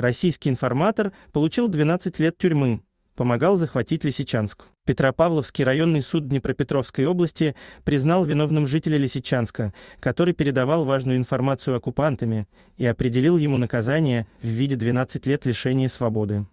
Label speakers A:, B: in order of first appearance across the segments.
A: Российский информатор получил 12 лет тюрьмы, помогал захватить Лисичанск. Петропавловский районный суд Днепропетровской области признал виновным жителя Лисичанска, который передавал важную информацию оккупантами, и определил ему наказание в виде 12 лет лишения свободы.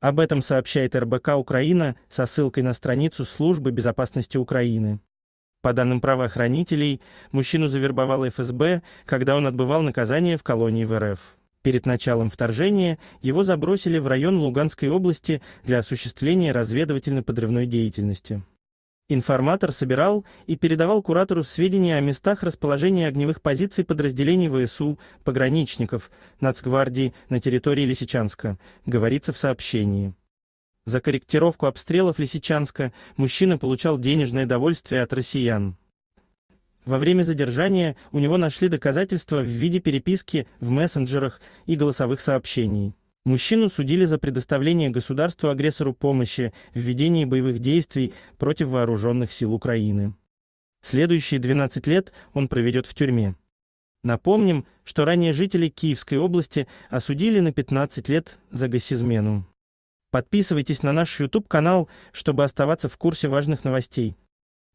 A: Об этом сообщает РБК Украина со ссылкой на страницу Службы безопасности Украины. По данным правоохранителей, мужчину завербовал ФСБ, когда он отбывал наказание в колонии в РФ. Перед началом вторжения его забросили в район Луганской области для осуществления разведывательно-подрывной деятельности. Информатор собирал и передавал куратору сведения о местах расположения огневых позиций подразделений ВСУ, пограничников, нацгвардии на территории Лисичанска, говорится в сообщении. За корректировку обстрелов Лисичанска мужчина получал денежное довольствие от россиян. Во время задержания у него нашли доказательства в виде переписки в мессенджерах и голосовых сообщений. Мужчину судили за предоставление государству агрессору помощи в ведении боевых действий против вооруженных сил Украины. Следующие 12 лет он проведет в тюрьме. Напомним, что ранее жители Киевской области осудили на 15 лет за гасизмену. Подписывайтесь на наш YouTube-канал, чтобы оставаться в курсе важных новостей.